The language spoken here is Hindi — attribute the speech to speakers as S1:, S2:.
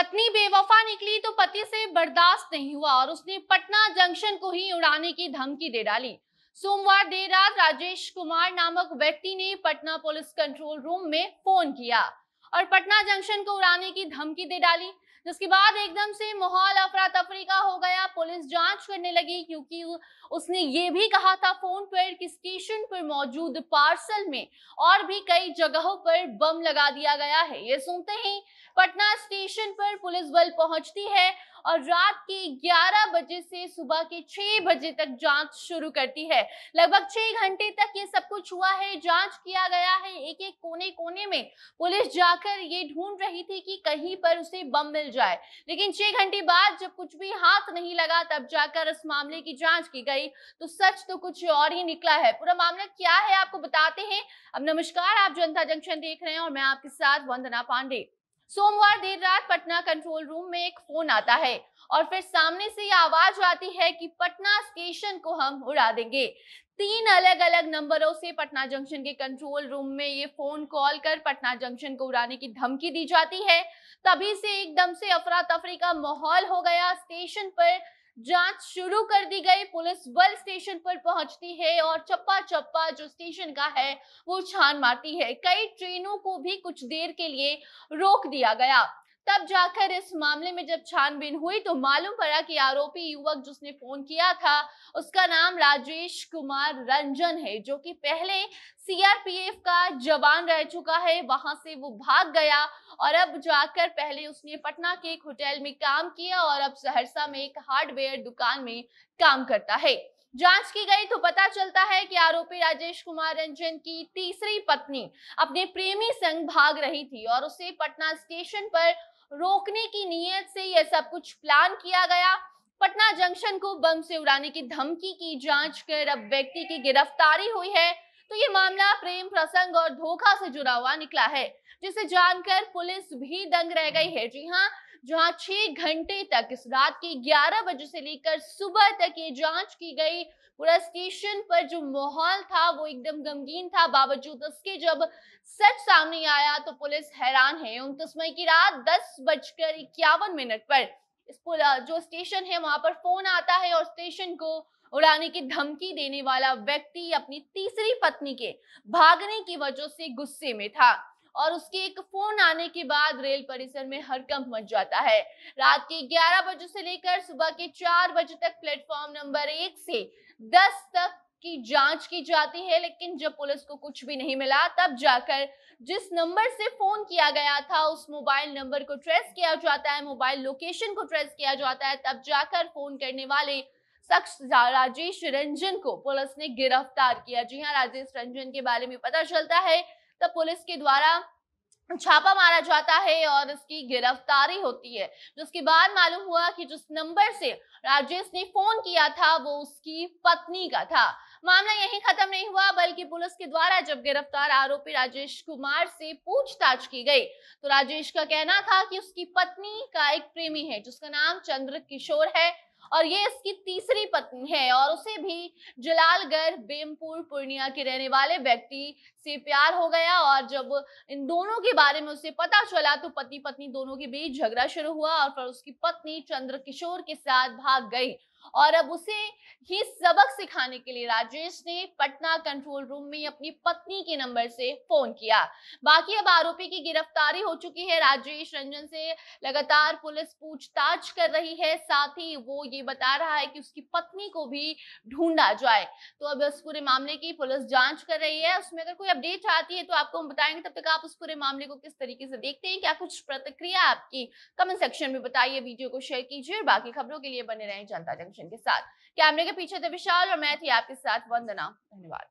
S1: पत्नी बेवफा निकली तो पति से बर्दाश्त नहीं हुआ और उसने पटना जंक्शन को ही उड़ाने की धमकी दे डाली सोमवार देर रात राजेश कुमार नामक व्यक्ति ने पटना पुलिस कंट्रोल रूम में फोन किया और पटना जंक्शन को उड़ाने की धमकी दे डाली जिसके बाद एकदम से माहौल अफरा तफरी का हो गया पुलिस जांच करने लगी क्योंकि उसने ये भी कहा था फोन पर कि स्टेशन पर मौजूद पार्सल में और भी कई जगहों पर बम लगा दिया गया है ये सुनते ही पटना स्टेशन पर पुलिस बल पहुंचती है और रात के 11 बजे से सुबह के 6 बजे तक जांच शुरू करती है लगभग 6 घंटे तक ये सब कुछ हुआ है जांच किया गया है एक एक कोने कोने में पुलिस जाकर ये ढूंढ रही थी कि कहीं पर उसे बम मिल जाए लेकिन छह घंटे बाद जब कुछ भी हाथ नहीं लगा तब जाकर इस मामले की जांच की गई तो सच तो कुछ और ही निकला है पूरा मामला क्या है आपको बताते हैं अब नमस्कार आप जनता जंक्शन देख रहे हैं और मैं आपके साथ वंदना पांडे सोमवार देर रात पटना कंट्रोल रूम में एक फोन आता है और फिर सामने से ये आवाज आती है कि पटना स्टेशन को हम उड़ा देंगे तीन अलग अलग नंबरों से पटना जंक्शन के कंट्रोल रूम में ये फोन कॉल कर पटना जंक्शन को उड़ाने की धमकी दी जाती है तभी से एकदम से अफरा तफरी का माहौल हो गया स्टेशन पर जांच शुरू कर दी गई पुलिस बल स्टेशन पर पहुंचती है और चप्पा चप्पा जो स्टेशन का है वो छान मारती है कई ट्रेनों को भी कुछ देर के लिए रोक दिया गया तब जाकर इस मामले में जब छानबीन हुई तो मालूम पड़ा कि आरोपी युवक जिसने फोन किया था उसका नाम राजेश कुमार रंजन है जो कि पहले सीआरपीएफ का जवान रह चुका है वहां से वो भाग गया और अब जाकर पहले उसने पटना के एक होटल में काम किया और अब सहरसा में एक हार्डवेयर दुकान में काम करता है जांच की गई तो पता चलता है कि आरोपी राजेश कुमार रंजन की तीसरी पत्नी अपने प्रेमी संग भाग रही थी और उसे पटना स्टेशन पर रोकने की नीयत से यह सब कुछ प्लान किया गया पटना जंक्शन को बम से उड़ाने की धमकी की जांच कर अब व्यक्ति की गिरफ्तारी हुई है तो ये मामला प्रेम प्रसंग और धोखा से जुड़ा हुआ निकला है जिसे जानकर पुलिस भी दंग रह गई है जी हाँ जहां छह घंटे तक इस रात के 11 बजे से लेकर सुबह तक ये जांच की गई पूरा स्टेशन पर जो माहौल था वो एकदम गमगीन था बावजूद उसके जब सच सामने आया तो पुलिस हैरान है उनतीस मई की रात दस बजकर इक्यावन मिनट पर इस जो स्टेशन है वहां पर फोन आता है और स्टेशन को उड़ाने की धमकी देने वाला व्यक्ति अपनी तीसरी पत्नी के भागने की वजह से गुस्से में था और उसके एक फोन आने के बाद रेल परिसर में हरकंप मच जाता है रात के 11 बजे से लेकर सुबह के 4 बजे तक प्लेटफॉर्म नंबर एक से 10 तक की जांच की जाती है लेकिन जब पुलिस को कुछ भी नहीं मिला तब जाकर जिस नंबर से फोन किया गया था उस मोबाइल नंबर को ट्रेस किया जाता है मोबाइल लोकेशन को ट्रेस किया जाता है तब जाकर फोन करने वाले शख्स राजेश रंजन को पुलिस ने गिरफ्तार किया जी हाँ राजेश रंजन के बारे में पता चलता है तब पुलिस के द्वारा छापा मारा जाता है और उसकी गिरफ्तारी होती है जिसके बाद मालूम हुआ कि जिस नंबर से राजेश ने फोन किया था वो उसकी पत्नी का था मामला यहीं खत्म नहीं हुआ बल्कि पुलिस के द्वारा जब गिरफ्तार आरोपी राजेश कुमार से पूछताछ की गई तो राजेश का कहना था कि उसकी पत्नी का एक प्रेमी है जिसका नाम चंद्र किशोर है और ये इसकी तीसरी पत्नी है और उसे भी जलालगढ़ बेमपुर पूर्णिया के रहने वाले व्यक्ति से प्यार हो गया और जब इन दोनों के बारे में उसे पता चला तो पति पत्नी दोनों के बीच झगड़ा शुरू हुआ और फिर उसकी पत्नी चंद्र किशोर के साथ भाग गई और अब उसे ही सबक सिखाने के लिए राजेश ने पटना कंट्रोल रूम में अपनी पत्नी के नंबर से फोन किया बाकी अब आरोपी की गिरफ्तारी हो चुकी है राजेश रंजन से लगातार पुलिस पूछताछ कर रही है साथ ही वो ये बता रहा है कि उसकी पत्नी को भी ढूंढा जाए तो अब इस पूरे मामले की पुलिस जांच कर रही है उसमें अगर कोई अपडेट आती है तो आपको हम बताएंगे तब तक आप उस पूरे मामले को किस तरीके से देखते हैं क्या कुछ प्रतिक्रिया आपकी कमेंट सेक्शन में बताइए वीडियो को शेयर कीजिए और बाकी खबरों के लिए बने रहें जनता जंग टेंशन के साथ कैमरे के पीछे थे विशाल और मैं थी आपके साथ वंदना धन्यवाद